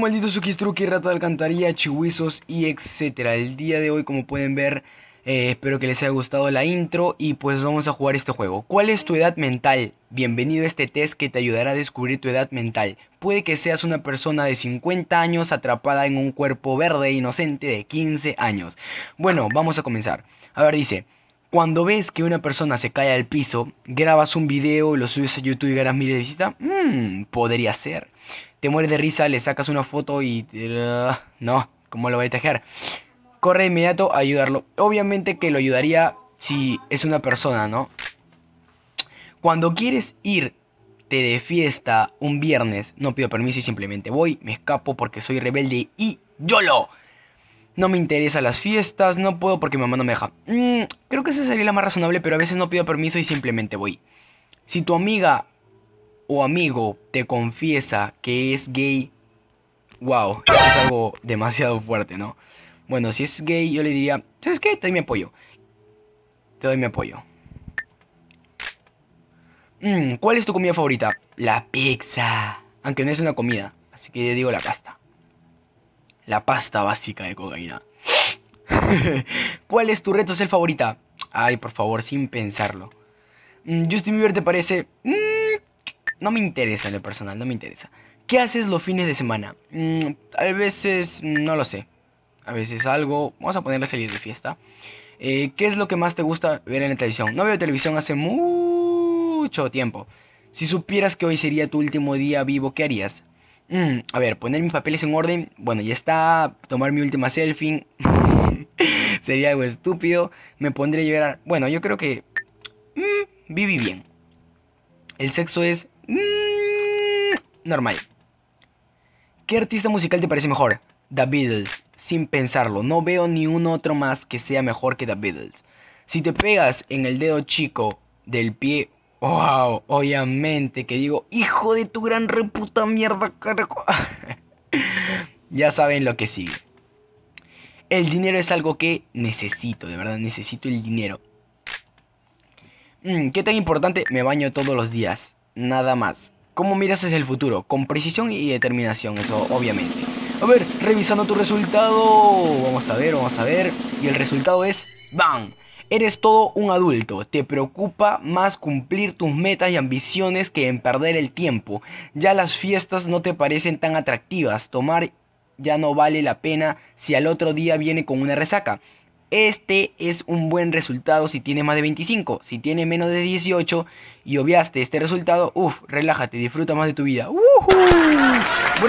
Maldito Sukistruki, Rata de Alcantarilla, Chihuizos y etcétera. El día de hoy, como pueden ver, eh, espero que les haya gustado la intro y pues vamos a jugar este juego. ¿Cuál es tu edad mental? Bienvenido a este test que te ayudará a descubrir tu edad mental. Puede que seas una persona de 50 años atrapada en un cuerpo verde e inocente de 15 años. Bueno, vamos a comenzar. A ver, dice... Cuando ves que una persona se cae al piso, grabas un video, lo subes a YouTube y ganas miles de visitas. Mmm, podría ser te mueres de risa, le sacas una foto y... Uh, no, ¿cómo lo voy a tejer? Corre de inmediato a ayudarlo. Obviamente que lo ayudaría si es una persona, ¿no? Cuando quieres ir de fiesta un viernes, no pido permiso y simplemente voy, me escapo porque soy rebelde y YOLO. No me interesan las fiestas, no puedo porque mi mamá no me deja. Mm, creo que esa sería la más razonable, pero a veces no pido permiso y simplemente voy. Si tu amiga o amigo te confiesa que es gay, wow, eso es algo demasiado fuerte, ¿no? Bueno, si es gay, yo le diría, ¿sabes qué? Te doy mi apoyo. Te doy mi apoyo. Mm, ¿Cuál es tu comida favorita? La pizza. Aunque no es una comida, así que yo digo la pasta. La pasta básica de cocaína. ¿Cuál es tu reto ser favorita? Ay, por favor, sin pensarlo. Mm, Justin Bieber te parece... Mm, no me interesa en lo personal, no me interesa. ¿Qué haces los fines de semana? Mm, a veces mm, no lo sé. A veces algo. Vamos a ponerle salir de fiesta. Eh, ¿Qué es lo que más te gusta ver en la televisión? No veo televisión hace mucho tiempo. Si supieras que hoy sería tu último día vivo, ¿qué harías? Mm, a ver, poner mis papeles en orden. Bueno, ya está. Tomar mi última selfie. sería algo estúpido. Me pondré a llorar. Bueno, yo creo que... viví bien. El sexo es Mm, normal. ¿Qué artista musical te parece mejor? The Beatles. Sin pensarlo, no veo ni un otro más que sea mejor que The Beatles. Si te pegas en el dedo chico del pie, wow, obviamente que digo, hijo de tu gran reputa mierda, carajo. ya saben lo que sigue. El dinero es algo que necesito, de verdad, necesito el dinero. Mm, ¿Qué tan importante? Me baño todos los días nada más. ¿Cómo miras hacia el futuro? Con precisión y determinación, eso obviamente. A ver, revisando tu resultado. Vamos a ver, vamos a ver. Y el resultado es ¡Bam! Eres todo un adulto, te preocupa más cumplir tus metas y ambiciones que en perder el tiempo. Ya las fiestas no te parecen tan atractivas, tomar ya no vale la pena si al otro día viene con una resaca. Este es un buen resultado si tiene más de 25. Si tiene menos de 18 y obviaste este resultado, uff, relájate, disfruta más de tu vida. Bueno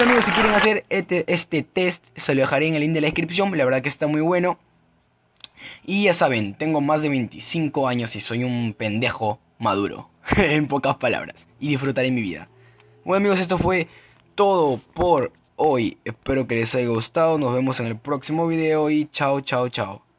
amigos, si quieren hacer este, este, test, se lo dejaré en el link de la descripción. La verdad que está muy bueno. Y ya saben, tengo más de 25 años y soy un pendejo maduro. en pocas palabras. Y disfrutaré mi vida. Bueno amigos, esto fue todo por hoy. Espero que les haya gustado. Nos vemos en el próximo video y chao, chao, chao.